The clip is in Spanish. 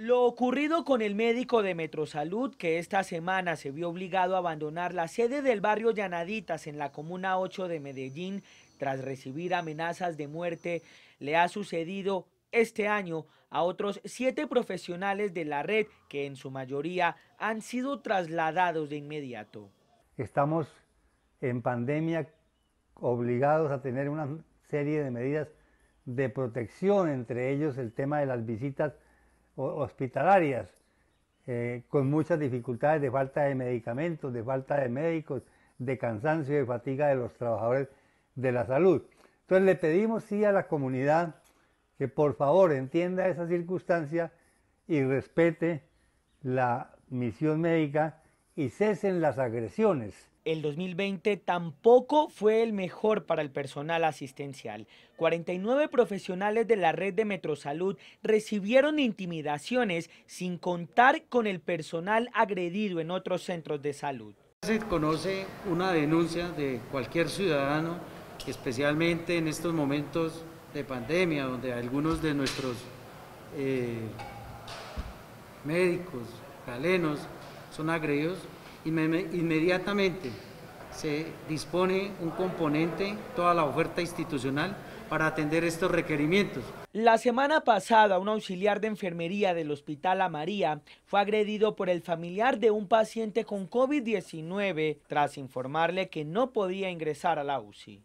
Lo ocurrido con el médico de Metrosalud, que esta semana se vio obligado a abandonar la sede del barrio Llanaditas en la Comuna 8 de Medellín tras recibir amenazas de muerte, le ha sucedido este año a otros siete profesionales de la red que en su mayoría han sido trasladados de inmediato. Estamos en pandemia obligados a tener una serie de medidas de protección, entre ellos el tema de las visitas hospitalarias, eh, con muchas dificultades de falta de medicamentos, de falta de médicos, de cansancio y de fatiga de los trabajadores de la salud. Entonces le pedimos sí a la comunidad que por favor entienda esa circunstancia y respete la misión médica y cesen las agresiones. El 2020 tampoco fue el mejor para el personal asistencial. 49 profesionales de la red de Metrosalud recibieron intimidaciones sin contar con el personal agredido en otros centros de salud. Se conoce una denuncia de cualquier ciudadano, especialmente en estos momentos de pandemia, donde algunos de nuestros eh, médicos, galenos, son agredidos, inmediatamente se dispone un componente, toda la oferta institucional para atender estos requerimientos. La semana pasada, un auxiliar de enfermería del Hospital Amaría fue agredido por el familiar de un paciente con COVID-19 tras informarle que no podía ingresar a la UCI.